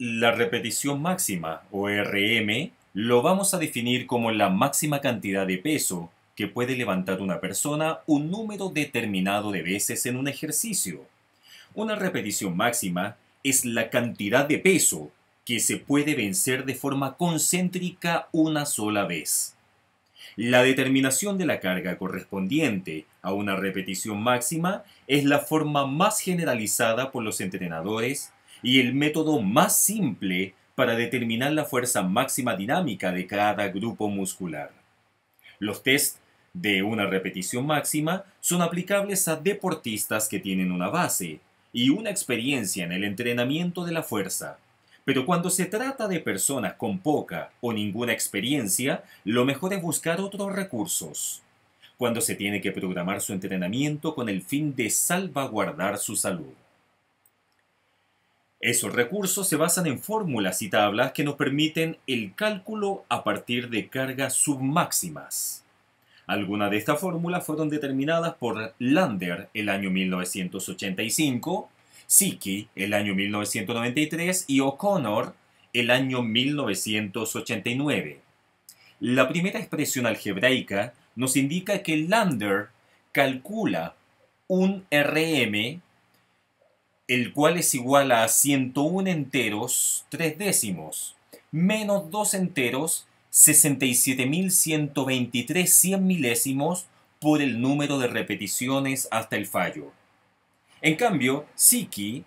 La repetición máxima, o RM, lo vamos a definir como la máxima cantidad de peso que puede levantar una persona un número determinado de veces en un ejercicio. Una repetición máxima es la cantidad de peso que se puede vencer de forma concéntrica una sola vez. La determinación de la carga correspondiente a una repetición máxima es la forma más generalizada por los entrenadores y el método más simple para determinar la fuerza máxima dinámica de cada grupo muscular. Los test de una repetición máxima son aplicables a deportistas que tienen una base y una experiencia en el entrenamiento de la fuerza. Pero cuando se trata de personas con poca o ninguna experiencia, lo mejor es buscar otros recursos. Cuando se tiene que programar su entrenamiento con el fin de salvaguardar su salud. Esos recursos se basan en fórmulas y tablas que nos permiten el cálculo a partir de cargas submáximas. Algunas de estas fórmulas fueron determinadas por Lander el año 1985, Siki el año 1993 y O'Connor el año 1989. La primera expresión algebraica nos indica que Lander calcula un RM el cual es igual a 101 enteros, 3 décimos, menos 2 enteros, 67.123 100 milésimos por el número de repeticiones hasta el fallo. En cambio, Siki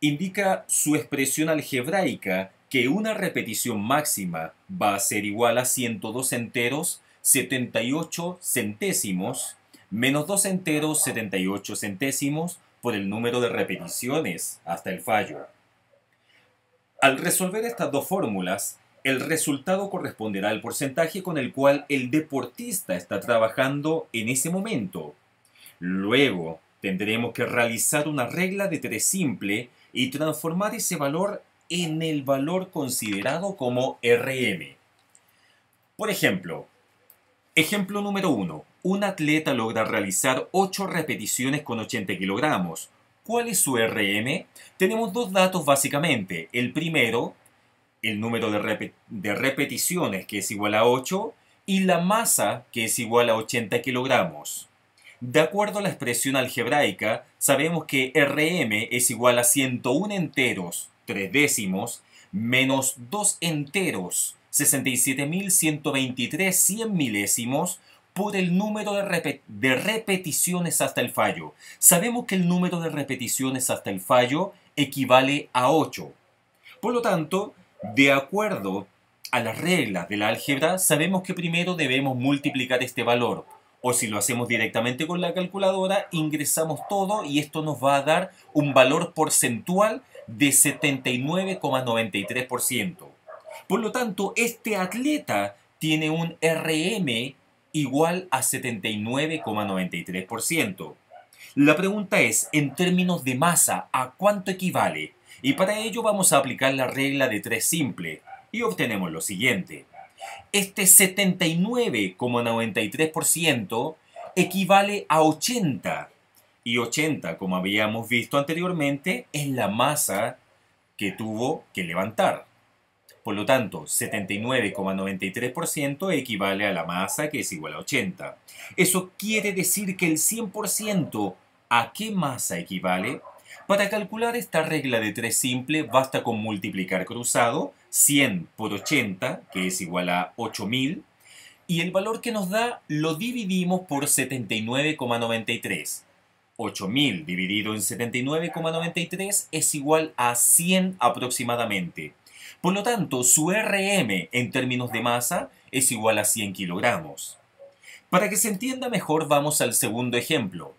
indica su expresión algebraica que una repetición máxima va a ser igual a 102 enteros 78 centésimos menos 2 enteros 78 centésimos por el número de repeticiones hasta el fallo. Al resolver estas dos fórmulas, el resultado corresponderá al porcentaje con el cual el deportista está trabajando en ese momento. Luego tendremos que realizar una regla de tres simple y transformar ese valor en el valor considerado como RM. Por ejemplo, ejemplo número uno. Un atleta logra realizar 8 repeticiones con 80 kilogramos. ¿Cuál es su RM? Tenemos dos datos básicamente. El primero, el número de, repeticiones que es igual a 8 y la masa que es igual a 80 kilogramos. De acuerdo a la expresión algebraica, sabemos que RM es igual a 101 enteros, 3 décimos, menos 2 enteros, 67.123 100 milésimos, por el número de, repeticiones hasta el fallo. Sabemos que el número de repeticiones hasta el fallo equivale a 8. Por lo tanto, de acuerdo a las reglas de la álgebra, sabemos que primero debemos multiplicar este valor. O si lo hacemos directamente con la calculadora, ingresamos todo y esto nos va a dar un valor porcentual de 79,93%. Por lo tanto, este atleta tiene un RM igual a 79,93%. La pregunta es, en términos de masa, ¿a cuánto equivale? Y para ello vamos a aplicar la regla de tres simple y obtenemos lo siguiente. Este 79,93% equivale a 80 y 80, como habíamos visto anteriormente, es la masa que tuvo que levantar. Por lo tanto, 79,93% equivale a la masa que es igual a 80. Eso quiere decir que el 100% a qué masa equivale? Para calcular esta regla de tres simple basta con multiplicar cruzado 100 por 80, que es igual a 8000, y el valor que nos da lo dividimos por 79,93. 8000 dividido en 79,93 es igual a 100 aproximadamente. Por lo tanto, su RM en términos de masa es igual a 100 kilogramos. Para que se entienda mejor, vamos al segundo ejemplo.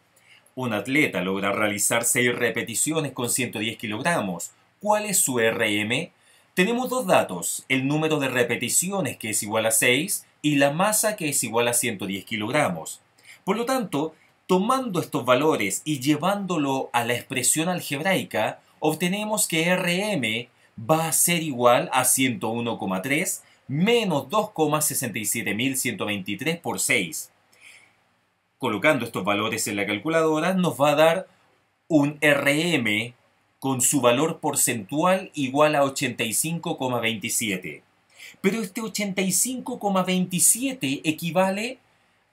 Un atleta logra realizar 6 repeticiones con 110 kilogramos. ¿Cuál es su RM? Tenemos dos datos, el número de repeticiones que es igual a 6 y la masa que es igual a 110 kilogramos. Por lo tanto, tomando estos valores y llevándolo a la expresión algebraica, obtenemos que RM va a ser igual a 101,3 menos 2,67123 por 6. Colocando estos valores en la calculadora nos va a dar un RM con su valor porcentual igual a 85,27. Pero este 85,27 equivale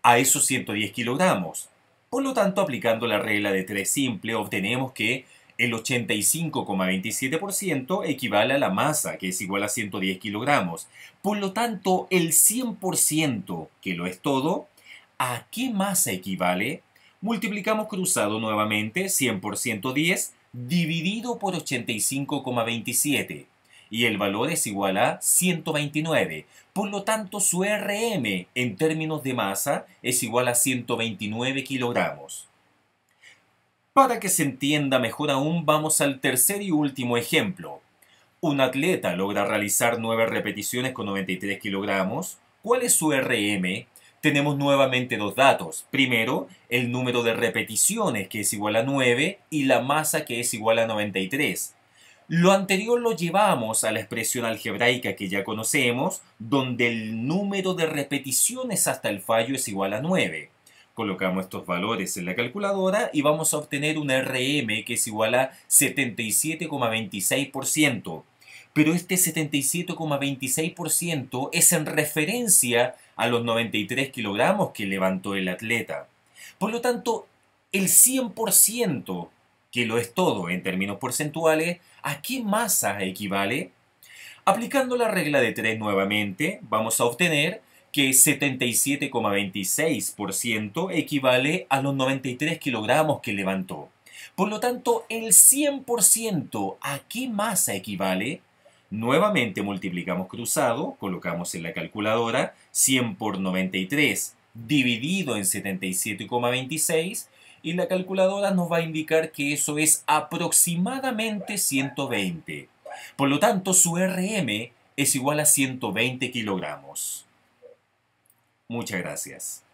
a esos 110 kilogramos. Por lo tanto, aplicando la regla de 3 simple, obtenemos que el 85,27% equivale a la masa, que es igual a 110 kilogramos. Por lo tanto, el 100%, que lo es todo, ¿a qué masa equivale? Multiplicamos cruzado nuevamente, 100 10 dividido por 85,27 y el valor es igual a 129. Por lo tanto, su RM en términos de masa es igual a 129 kilogramos. Para que se entienda mejor aún, vamos al tercer y último ejemplo. Un atleta logra realizar 9 repeticiones con 93 kilogramos. ¿Cuál es su RM? Tenemos nuevamente dos datos. Primero, el número de repeticiones, que es igual a 9, y la masa, que es igual a 93. Lo anterior lo llevamos a la expresión algebraica que ya conocemos, donde el número de repeticiones hasta el fallo es igual a 9 colocamos estos valores en la calculadora y vamos a obtener un RM que es igual a 77,26%. Pero este 77,26% es en referencia a los 93 kilogramos que levantó el atleta. Por lo tanto, el 100%, que lo es todo en términos porcentuales, ¿a qué masa equivale? Aplicando la regla de 3 nuevamente, vamos a obtener que 77,26% equivale a los 93 kilogramos que levantó. Por lo tanto, el 100% a qué masa equivale? Nuevamente multiplicamos cruzado, colocamos en la calculadora 100 por 93 dividido en 77,26 y la calculadora nos va a indicar que eso es aproximadamente 120. Por lo tanto, su RM es igual a 120 kilogramos. Muchas gracias.